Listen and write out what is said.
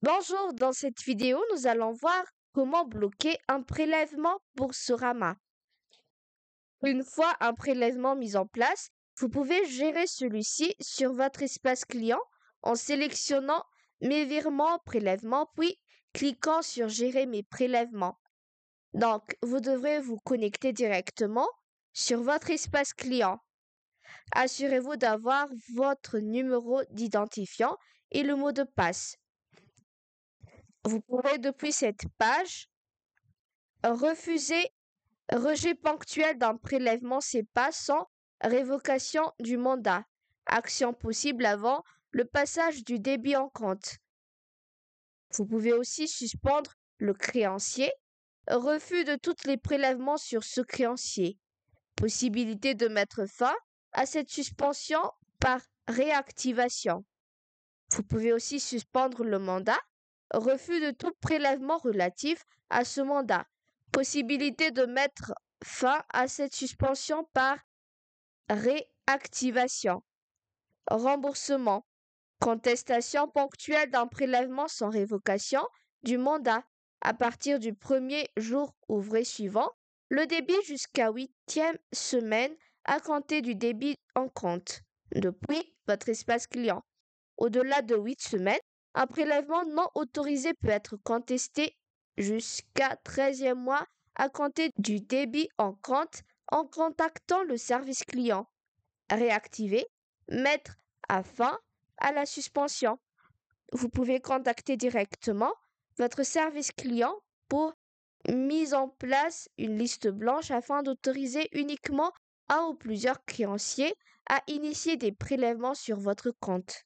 Bonjour, dans cette vidéo, nous allons voir comment bloquer un prélèvement pour Sorama. Une fois un prélèvement mis en place, vous pouvez gérer celui-ci sur votre espace client en sélectionnant Mes virements, prélèvements, puis cliquant sur Gérer mes prélèvements. Donc, vous devrez vous connecter directement sur votre espace client. Assurez-vous d'avoir votre numéro d'identifiant et le mot de passe. Vous pourrez depuis cette page refuser rejet ponctuel d'un prélèvement CEPA sans révocation du mandat. Action possible avant le passage du débit en compte. Vous pouvez aussi suspendre le créancier. Refus de tous les prélèvements sur ce créancier. Possibilité de mettre fin à cette suspension par réactivation. Vous pouvez aussi suspendre le mandat refus de tout prélèvement relatif à ce mandat, possibilité de mettre fin à cette suspension par réactivation, remboursement, contestation ponctuelle d'un prélèvement sans révocation du mandat à partir du premier jour ouvré suivant, le débit jusqu'à huitième semaine à compter du débit en compte depuis votre espace client. Au-delà de huit semaines, un prélèvement non autorisé peut être contesté jusqu'à 13e mois à compter du débit en compte en contactant le service client. Réactiver, mettre à fin à la suspension. Vous pouvez contacter directement votre service client pour mise en place une liste blanche afin d'autoriser uniquement un ou plusieurs créanciers à initier des prélèvements sur votre compte.